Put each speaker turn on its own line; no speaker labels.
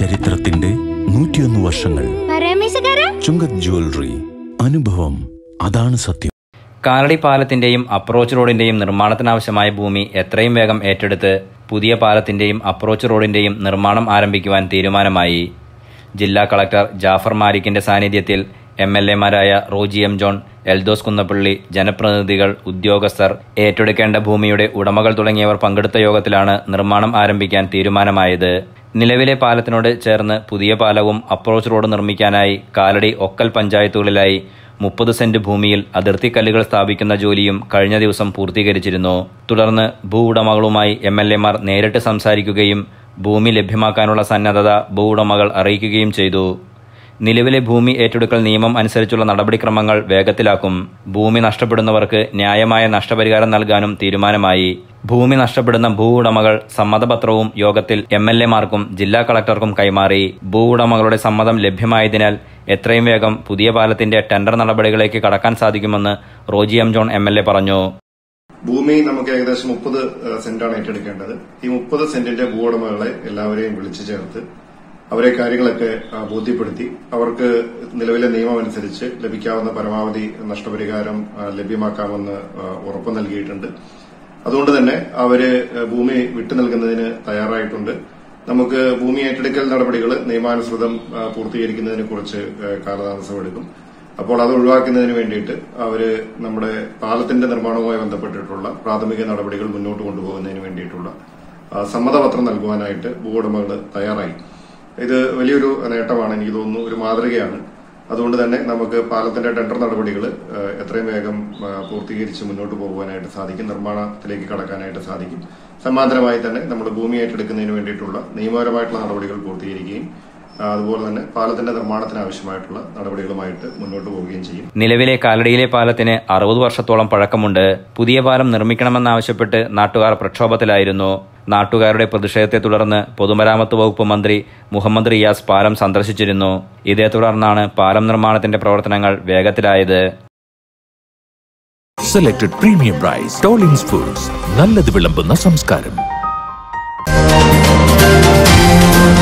ചരിത്രത്തിന്റെ നൂറ്റിയൊന്ന് വർഷങ്ങൾ ചുങ്കത് ജ്വല്ലറി അനുഭവം അതാണ് സത്യം
കാലടി പാലത്തിന്റെയും അപ്രോച്ച് റോഡിന്റെയും നിർമ്മാണത്തിനാവശ്യമായ ഭൂമി എത്രയും വേഗം ഏറ്റെടുത്ത് പുതിയ പാലത്തിന്റെയും അപ്രോച്ച് റോഡിന്റെയും നിർമ്മാണം ആരംഭിക്കുവാൻ തീരുമാനമായി ജില്ലാ കളക്ടർ ജാഫർ മാലിക്കിന്റെ സാന്നിധ്യത്തിൽ എം എൽ എമാരായ റോജി എം ജോൺ എൽദോസ് കുന്നപ്പള്ളി ജനപ്രതിനിധികൾ ഉദ്യോഗസ്ഥർ ഏറ്റെടുക്കേണ്ട ഭൂമിയുടെ ഉടമകൾ തുടങ്ങിയവർ പങ്കെടുത്ത യോഗത്തിലാണ് നിർമ്മാണം ആരംഭിക്കാൻ തീരുമാനമായത് നിലവിലെ പാലത്തിനോട് ചേർന്ന് പുതിയ പാലവും അപ്രോച്ച് റോഡ് നിർമ്മിക്കാനായി കാലടി ഒക്കൽ പഞ്ചായത്തുകളിലായി മുപ്പത് സെന്റ് ഭൂമിയിൽ അതിർത്തി കല്ലുകൾ സ്ഥാപിക്കുന്ന ജോലിയും കഴിഞ്ഞ ദിവസം പൂർത്തീകരിച്ചിരുന്നു തുടർന്ന് ഭൂ ഉടമകളുമായി എം എൽ എമാർ നേരിട്ട് സംസാരിക്കുകയും ഭൂമി ലഭ്യമാക്കാനുള്ള സന്നദ്ധത ഭൂ ഉടമകൾ അറിയിക്കുകയും ചെയ്തു നിലവിലെ ഭൂമി ഏറ്റെടുക്കൽ നിയമം അനുസരിച്ചുള്ള നടപടിക്രമങ്ങൾ വേഗത്തിലാക്കും ഭൂമി നഷ്ടപ്പെടുന്നവർക്ക് ന്യായമായ നഷ്ടപരിഹാരം നൽകാനും തീരുമാനമായി ഭൂമി നഷ്ടപ്പെടുന്ന ഭൂ ഉടമകൾ സമ്മതപത്രവും യോഗത്തിൽ എം എൽ എമാർക്കും ജില്ലാ കളക്ടർക്കും കൈമാറി ഭൂ ഉടമകളുടെ സമ്മതം ലഭ്യമായതിനാൽ എത്രയും വേഗം പുതിയ പാലത്തിന്റെ ടെൻഡർ നടപടികളിലേക്ക് കടക്കാൻ സാധിക്കുമെന്ന് Roji M John M L A പറഞ്ഞു
ഭൂമി നമുക്ക് ഏകദേശം മുപ്പത് സെന്റാണ് ഏറ്റെടുക്കേണ്ടത് ഈ മുപ്പത് സെന്റിന്റെ ഭൂ ഉടമകളെ എല്ലാവരെയും വിളിച്ചു ചേർത്ത് അവരെ കാര്യങ്ങളൊക്കെ ബോധ്യപ്പെടുത്തി അവർക്ക് നിലവിലെ നിയമം അനുസരിച്ച് ലഭിക്കാവുന്ന പരമാവധി നഷ്ടപരിഹാരം ലഭ്യമാക്കാമെന്ന് ഉറപ്പ് നൽകിയിട്ടുണ്ട് അതുകൊണ്ട് തന്നെ അവര് ഭൂമി വിട്ടു നൽകുന്നതിന് തയ്യാറായിട്ടുണ്ട് നമുക്ക് ഭൂമി ഏറ്റെടുക്കൽ നടപടികൾ നിയമാനുസൃതം പൂർത്തീകരിക്കുന്നതിനെ കുറിച്ച് കാലതാമസം എടുക്കും അപ്പോൾ അത് ഒഴിവാക്കുന്നതിന് വേണ്ടിയിട്ട് അവര് നമ്മുടെ പാലത്തിന്റെ നിർമ്മാണവുമായി ബന്ധപ്പെട്ടിട്ടുള്ള പ്രാഥമിക നടപടികൾ മുന്നോട്ട് കൊണ്ടുപോകുന്നതിന് വേണ്ടിയിട്ടുള്ള സമ്മതപത്രം നൽകുവാനായിട്ട് ഭൂവുടമകൾ തയ്യാറായി ഇത് വലിയൊരു നേട്ടമാണ് എനിക്ക് തോന്നുന്നു ഒരു മാതൃകയാണ് അതുകൊണ്ട് തന്നെ നമുക്ക് പാലത്തിന്റെ ടെൻഡർ നടപടികൾ എത്രയും വേഗം പൂർത്തീകരിച്ച് മുന്നോട്ട് പോകുവാനായിട്ട് സാധിക്കും നിർമ്മാണത്തിലേക്ക് കടക്കാനായിട്ട് സാധിക്കും സമാന്തരമായി തന്നെ നമ്മൾ ഭൂമി ഏറ്റെടുക്കുന്നതിന് വേണ്ടിയിട്ടുള്ള നിയമപരമായിട്ടുള്ള നടപടികൾ പൂർത്തീകരിക്കുകയും അതുപോലെ തന്നെ പാലത്തിന്റെ നിർമ്മാണത്തിന് ആവശ്യമായിട്ടുള്ള നടപടികളുമായിട്ട് മുന്നോട്ട് പോവുകയും ചെയ്യും
നിലവിലെ കാലടിയിലെ പാലത്തിന് അറുപത് വർഷത്തോളം പഴക്കമുണ്ട് പുതിയ പാലം നിർമ്മിക്കണമെന്നാവശ്യപ്പെട്ട് നാട്ടുകാർ പ്രക്ഷോഭത്തിലായിരുന്നു നാട്ടുകാരുടെ പ്രതിഷേധത്തെ തുടർന്ന് പൊതുമരാമത്ത് വകുപ്പ് മന്ത്രി മുഹമ്മദ് റിയാസ് പാലം സന്ദർശിച്ചിരുന്നു ഇതേ തുടർന്നാണ് പാലം നിർമ്മാണത്തിന്റെ പ്രവർത്തനങ്ങൾ വേഗത്തിലായത് സെലക്ടഡ് പ്രീമിയം റൈസ് ടോളിംഗ് ഫുഡ്സ് നല്ലത് വിളമ്പുന്ന സംസ്കാരം